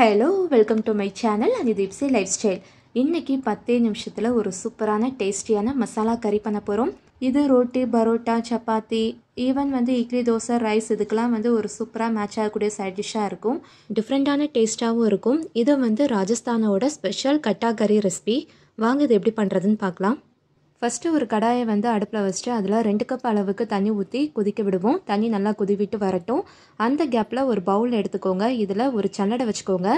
hello welcome to my channel அது தீப்ஸே life style இன்றைக்கி பத்தே நிமிஷத்தில் ஒரு சூப்பரான டேஸ்டியான மசாலா கறி பண்ண போகிறோம் இது ரோட்டி பரோட்டா சப்பாத்தி ஈவன் வந்து இட்லி தோசை ரைஸ் இதுக்கெலாம் வந்து ஒரு சூப்பராக மேட்ச் ஆகக்கூடிய சைட் டிஷ்ஷாக இருக்கும் டிஃப்ரெண்ட்டான டேஸ்ட்டாகவும் இருக்கும் இது வந்து ராஜஸ்தானோட ஸ்பெஷல் கட்டா கறி ரெசிபி வாங்க இது எப்படி பண்ணுறதுன்னு பார்க்கலாம் ஃபஸ்ட்டு ஒரு கடாயை வந்து அடுப்பில் வச்சுட்டு அதில் ரெண்டு கப் அளவுக்கு தண்ணி ஊற்றி கொதிக்க விடுவோம் தண்ணி நல்லா கொதிவிட்டு வரட்டும் அந்த கேப்பில் ஒரு பவுல் எடுத்துக்கோங்க இதில் ஒரு சல்லடை வச்சுக்கோங்க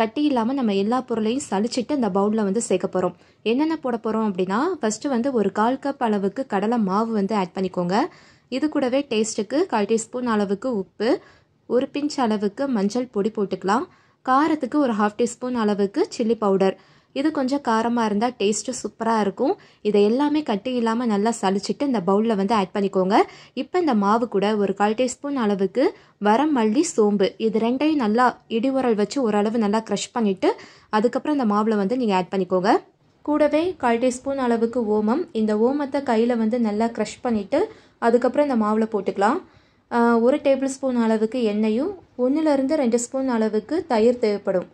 கட்டி இல்லாமல் நம்ம எல்லா பொருளையும் சளிச்சிட்டு அந்த பவுலில் வந்து சேர்க்க போகிறோம் என்னென்ன போட போகிறோம் அப்படின்னா ஃபஸ்ட்டு வந்து ஒரு கால் கப் அளவுக்கு கடலை மாவு வந்து ஆட் பண்ணிக்கோங்க இது கூடவே டேஸ்ட்டுக்கு கால் டீஸ்பூன் அளவுக்கு உப்பு ஒரு பிஞ்ச் அளவுக்கு மஞ்சள் பொடி போட்டுக்கலாம் காரத்துக்கு ஒரு ஹாஃப் டீஸ்பூன் அளவுக்கு சில்லி பவுடர் இது கொஞ்சம் காரமாக இருந்தால் டேஸ்ட்டு சூப்பராக இருக்கும் இதை எல்லாமே கட்டி இல்லாமல் நல்லா சளிச்சிட்டு இந்த பவுலில் வந்து ஆட் பண்ணிக்கோங்க இப்போ இந்த மாவு கூட ஒரு கால் டீஸ்பூன் அளவுக்கு வரம் மல்லி சோம்பு இது ரெண்டையும் நல்லா இடி உரல் வச்சு ஓரளவு நல்லா க்ரஷ் பண்ணிவிட்டு அதுக்கப்புறம் இந்த மாவில் வந்து நீங்கள் ஆட் பண்ணிக்கோங்க கூடவே கால் டீஸ்பூன் அளவுக்கு ஓமம் இந்த ஓமத்தை கையில் வந்து நல்லா க்ரஷ் பண்ணிவிட்டு அதுக்கப்புறம் இந்த மாவில் போட்டுக்கலாம் ஒரு டேபிள் ஸ்பூன் அளவுக்கு எண்ணெயும் ஒன்றுலேருந்து ரெண்டு ஸ்பூன் அளவுக்கு தயிர் தேவைப்படும்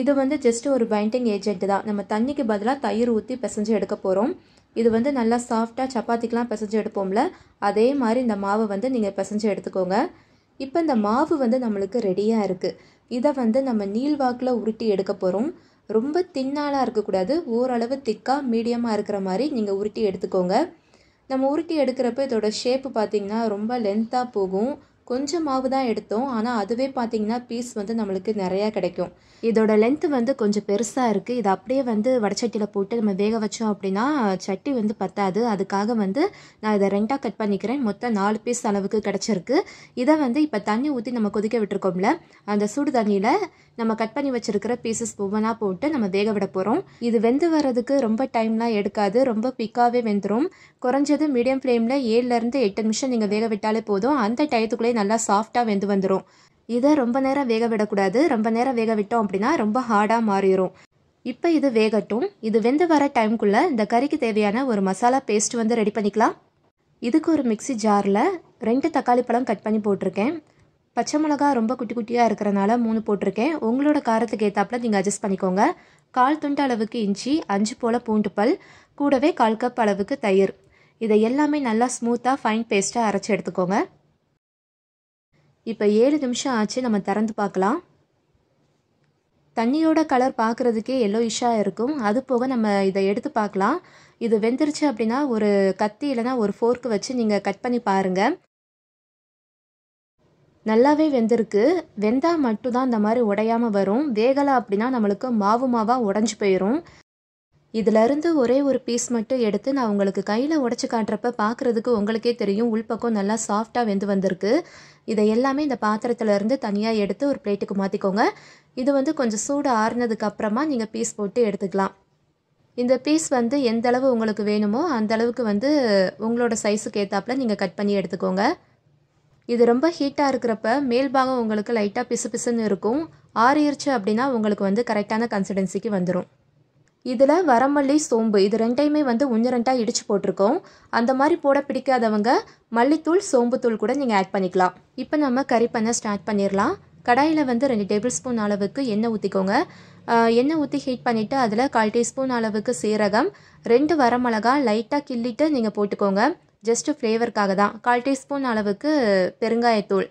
இது வந்து ஜஸ்ட் ஒரு பைண்டிங் ஏஜென்ட் தான் நம்ம தண்ணிக்கு பதிலாக தயிர் ஊற்றி பிசைஞ்சு எடுக்க போகிறோம் இது வந்து நல்லா சாஃப்டாக சப்பாத்திக்கெலாம் பிசைஞ்சு எடுப்போம்ல அதே மாதிரி இந்த மாவை வந்து நீங்கள் பிசைஞ்சு எடுத்துக்கோங்க இப்போ இந்த மாவு வந்து நம்மளுக்கு ரெடியாக இருக்குது இதை வந்து நம்ம நீள்வாக்கில் உருட்டி எடுக்க போகிறோம் ரொம்ப தின்னாலாக இருக்கக்கூடாது ஓரளவு திக்காக மீடியமாக இருக்கிற மாதிரி நீங்கள் உருட்டி எடுத்துக்கோங்க நம்ம உருட்டி எடுக்கிறப்ப இதோட ஷேப்பு பார்த்திங்கன்னா ரொம்ப லென்த்தாக போகும் கொஞ்சம் மாவு தான் எடுத்தோம் ஆனால் அதுவே பார்த்திங்கன்னா பீஸ் வந்து நம்மளுக்கு நிறையா கிடைக்கும் இதோட லென்த்து வந்து கொஞ்சம் பெருசாக இருக்குது இது அப்படியே வந்து வடச்சட்டியில் போட்டு நம்ம வேக வச்சோம் அப்படின்னா சட்டி வந்து பத்தாது அதுக்காக வந்து நான் இதை ரெண்டாக கட் பண்ணிக்கிறேன் மொத்தம் நாலு பீஸ் அளவுக்கு கிடச்சிருக்கு இதை வந்து இப்போ தண்ணி ஊற்றி நம்ம கொதிக்க விட்டுருக்கோம்ல அந்த சூடு தண்ணியில் நம்ம கட் பண்ணி வச்சுருக்கிற பீசஸ் ஒவ்வொன்றா போட்டு நம்ம வேக விட போகிறோம் இது வெந்து வர்றதுக்கு ரொம்ப டைம்லாம் எடுக்காது ரொம்ப பிக்காகவே வெந்துடும் குறைஞ்சது மீடியம் ஃப்ளேமில் ஏழுலேருந்து எட்டு நிமிஷம் நீங்கள் வேக விட்டாலே போதும் அந்த டயத்துக்குள்ளே நல்லா சாஃப்டாக வெந்து வந்துடும் இதை ரொம்ப நேரம் வேக விடக்கூடாது ரொம்ப நேரம் வேக விட்டோம் அப்படின்னா ரொம்ப ஹார்டாக மாறிடும் இப்போ இது வேகட்டும் இது வெந்து வர டைம்குள்ளே இந்த கறிக்கு தேவையான ஒரு மசாலா பேஸ்ட் வந்து ரெடி பண்ணிக்கலாம் இதுக்கு ஒரு மிக்சி ஜாரில் ரெண்டு தக்காளி பழம் கட் பண்ணி போட்டிருக்கேன் பச்சை மிளகா ரொம்ப குட்டி குட்டியாக இருக்கிறனால மூணு போட்டிருக்கேன் உங்களோட காரத்துக்கு ஏற்றாப்புல நீங்கள் அட்ஜஸ்ட் பண்ணிக்கோங்க கால் துண்டு அளவுக்கு இஞ்சி அஞ்சு போல் பூண்டு பல் கூடவே கால் கப் அளவுக்கு தயிர் இதை எல்லாமே நல்லா ஸ்மூத்தாக ஃபைன் பேஸ்ட்டாக அரைச்சி எடுத்துக்கோங்க இப்போ ஏழு நிமிஷம் ஆச்சு நம்ம திறந்து பார்க்கலாம் தண்ணியோட கலர் பார்க்குறதுக்கே எல்லோயிஷாக இருக்கும் அது போக நம்ம இதை எடுத்து பார்க்கலாம் இது வெந்துருச்சு அப்படின்னா ஒரு கத்தி இல்லைனா ஒரு ஃபோர்க்கு வச்சு நீங்கள் கட் பண்ணி பாருங்கள் நல்லாவே வெந்திருக்கு வெந்தால் மட்டும்தான் இந்த மாதிரி உடையாமல் வரும் வேகலை அப்படின்னா நம்மளுக்கு மாவு மாவாக உடஞ்சி போயிடும் இதிலருந்து ஒரே ஒரு பீஸ் மட்டும் எடுத்து நான் உங்களுக்கு கையில் உடச்சி காட்டுறப்ப பார்க்குறதுக்கு உங்களுக்கே தெரியும் உள்பக்கம் நல்லா சாஃப்டாக வெந்து வந்திருக்கு இதை எல்லாமே இந்த பாத்திரத்துலேருந்து தனியாக எடுத்து ஒரு பிளேட்டுக்கு மாற்றிக்கோங்க இது வந்து கொஞ்சம் சூடு ஆறுனதுக்கப்புறமா நீங்கள் பீஸ் போட்டு எடுத்துக்கலாம் இந்த பீஸ் வந்து எந்த அளவு உங்களுக்கு வேணுமோ அந்த அளவுக்கு வந்து உங்களோட சைஸுக்கு ஏற்றாப்புல நீங்கள் கட் பண்ணி எடுத்துக்கோங்க இது ரொம்ப ஹீட்டாக இருக்கிறப்ப மேல் பாகம் உங்களுக்கு லைட்டாக பிசு பிசுன்னு இருக்கும் ஆறிடுச்சு அப்படின்னா உங்களுக்கு வந்து கரெக்டான கன்சிடென்சிக்கு வந்துடும் இதில் வரமல்லி சோம்பு இது ரெண்டையுமே வந்து ஒன்று ரெண்டாக இடித்து போட்டிருக்கோம் அந்த மாதிரி போட பிடிக்காதவங்க மல்லித்தூள் சோம்புத்தூள் கூட நீங்கள் ஆட் பண்ணிக்கலாம் இப்போ நம்ம கறி பண்ண ஸ்டார்ட் பண்ணிடலாம் கடாயில் வந்து ரெண்டு டேபிள் ஸ்பூன் அளவுக்கு எண்ணெய் ஊற்றிக்கோங்க எண்ணெய் ஊற்றி ஹீட் பண்ணிவிட்டு அதில் கால் டீஸ்பூன் அளவுக்கு சீரகம் ரெண்டு வரமிளகா லைட்டாக கிள்ளிட்டு நீங்கள் போட்டுக்கோங்க ஜஸ்ட்டு ஃப்ளேவருக்காக தான் கால் டீஸ்பூன் அளவுக்கு பெருங்காயத்தூள்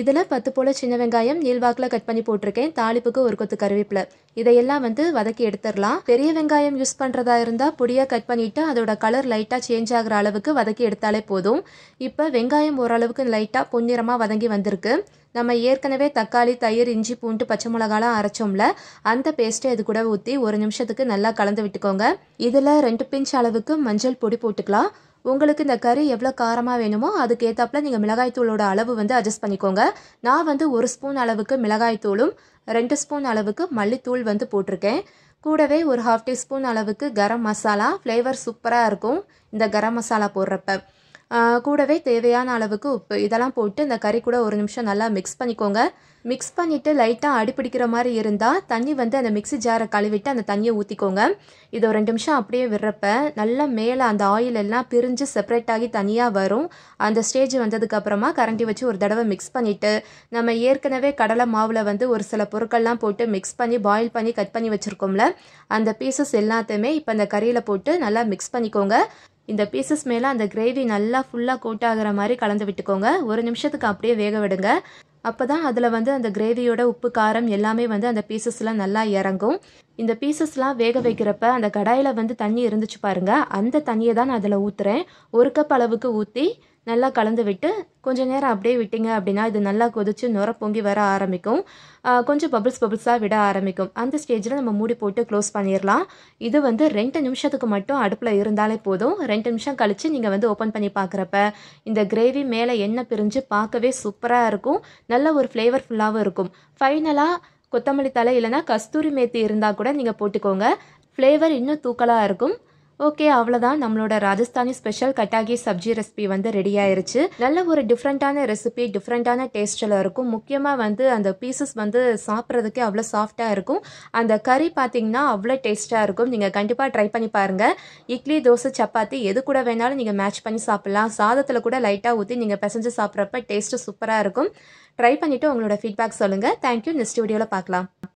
இதில் பத்து போல் சின்ன வெங்காயம் நீள்வாக்கில் கட் பண்ணி போட்டிருக்கேன் தாளிப்புக்கு ஒரு கொத்து கருவேப்பில இதையெல்லாம் வந்து வதக்கி எடுத்துடலாம் பெரிய வெங்காயம் யூஸ் பண்ணுறதா இருந்தால் பொடியாக கட் பண்ணிவிட்டு அதோட கலர் லைட்டாக சேஞ்ச் ஆகிற அளவுக்கு வதக்கி எடுத்தாலே போதும் இப்போ வெங்காயம் ஓரளவுக்கு லைட்டாக பொன்னிறமாக வதங்கி வந்திருக்கு நம்ம ஏற்கனவே தக்காளி தயிர் இஞ்சி பூண்டு பச்சை மிளகாலாம் அரைச்சோம்ல அந்த பேஸ்ட்டை இது கூட ஊற்றி ஒரு நிமிஷத்துக்கு நல்லா கலந்து விட்டுக்கோங்க இதில் ரெண்டு பிஞ்ச் அளவுக்கு மஞ்சள் பொடி போட்டுக்கலாம் உங்களுக்கு இந்த கறி எவ்வளோ காரமாக வேணுமோ அதுக்கேற்றாப்புல நீங்கள் மிளகாய்த்தூளோட அளவு வந்து அட்ஜஸ்ட் பண்ணிக்கோங்க நான் வந்து ஒரு ஸ்பூன் அளவுக்கு மிளகாய்த்தூளும் ரெண்டு ஸ்பூன் அளவுக்கு மல்லித்தூள் வந்து போட்டிருக்கேன் கூடவே ஒரு ஹாஃப் டீஸ்பூன் அளவுக்கு கரம் மசாலா ஃப்ளேவர் சூப்பராக இருக்கும் இந்த கரம் மசாலா போடுறப்ப கூடவே தேவையான அளவுக்கு உப்பு இதெல்லாம் போட்டு இந்த கறி கூட ஒரு நிமிஷம் நல்லா மிக்ஸ் பண்ணிக்கோங்க மிக்ஸ் பண்ணிவிட்டு லைட்டாக அடிப்பிடிக்கிற மாதிரி இருந்தால் தண்ணி வந்து அந்த மிக்ஸி ஜாரை கழுவிட்டு அந்த தண்ணியை ஊற்றிக்கோங்க இது ஒரு ரெண்டு நிமிஷம் அப்படியே விடுறப்ப நல்லா மேலே அந்த ஆயில் எல்லாம் பிரிஞ்சு செப்பரேட் ஆகி தனியாக வரும் அந்த ஸ்டேஜ் வந்ததுக்கப்புறமா கரண்டி வச்சு ஒரு தடவை மிக்ஸ் பண்ணிவிட்டு நம்ம ஏற்கனவே கடலை மாவில் வந்து ஒரு சில பொருட்கள்லாம் போட்டு மிக்ஸ் பண்ணி பாயில் பண்ணி கட் பண்ணி வச்சுருக்கோம்ல அந்த பீசஸ் எல்லாத்தையுமே இப்போ அந்த கறியில் போட்டு நல்லா மிக்ஸ் பண்ணிக்கோங்க இந்த பீசஸ் மேலே அந்த கிரேவி நல்லா ஃபுல்லாக கோட் ஆகிற மாதிரி கலந்து விட்டுக்கோங்க ஒரு நிமிஷத்துக்கு அப்படியே வேக விடுங்க அப்போ தான் அதில் வந்து அந்த கிரேவியோட உப்பு காரம் எல்லாமே வந்து அந்த பீசஸில் நல்லா இறங்கும் இந்த பீசஸ்லாம் வேக வைக்கிறப்ப அந்த கடாயில் வந்து தண்ணி இருந்துச்சு பாருங்கள் அந்த தண்ணியை தான் நான் அதில் ஊற்றுறேன் ஒரு கப் அளவுக்கு ஊற்றி நல்லா கலந்து விட்டு கொஞ்சம் நேரம் அப்படியே விட்டிங்க அப்படின்னா இது நல்லா கொதிச்சு நுர பொங்கி வர ஆரம்பிக்கும் கொஞ்சம் பபிள்ஸ் பபிள்ஸாக விட ஆரம்பிக்கும் அந்த ஸ்டேஜில் நம்ம மூடி போட்டு க்ளோஸ் பண்ணிடலாம் இது வந்து ரெண்டு நிமிஷத்துக்கு மட்டும் அடுப்பில் இருந்தாலே போதும் ரெண்டு நிமிஷம் கழித்து நீங்கள் வந்து ஓப்பன் பண்ணி பார்க்குறப்ப இந்த கிரேவி மேலே எண்ணெய் பிரிஞ்சு பார்க்கவே சூப்பராக இருக்கும் நல்ல ஒரு ஃப்ளேவர்ஃபுல்லாகவும் இருக்கும் ஃபைனலாக கொத்தமல்லி தலை இல்லைனா கஸ்தூரி மேத்தி இருந்தால் கூட நீங்கள் போட்டுக்கோங்க ஃப்ளேவர் இன்னும் தூக்கலாக இருக்கும் ஓகே அவ்வளோதான் நம்மளோட ராஜஸ்தானி ஸ்பெஷல் கட்டாகி சப்ஜி ரெசிபி வந்து ரெடி ஆயிருச்சு நல்ல ஒரு டிஃப்ரெண்ட்டான ரெசிபி டிஃப்ரெண்ட்டான டேஸ்டில் இருக்கும் முக்கியமாக வந்து அந்த பீசஸ் வந்து சாப்பிட்றதுக்கே அவ்வளோ சாஃப்டாக இருக்கும் அந்த கறி பார்த்தீங்கன்னா அவ்வளோ டேஸ்ட்டாக இருக்கும் நீங்கள் கண்டிப்பாக ட்ரை பண்ணி பாருங்கள் இட்லி தோசை சப்பாத்தி எது கூட வேணாலும் நீங்கள் மேட்ச் பண்ணி சாப்பிட்லாம் சாதத்தில் கூட லைட்டாக ஊற்றி நீங்கள் பிசைஞ்சு சாப்பிட்றப்ப டேஸ்ட்டு சூப்பராக இருக்கும் ட்ரை பண்ணிவிட்டு உங்களோட ஃபீட்பேக் சொல்லுங்கள் தேங்க்யூ நெக்ஸ்ட் வீடியோவில் பார்க்கலாம்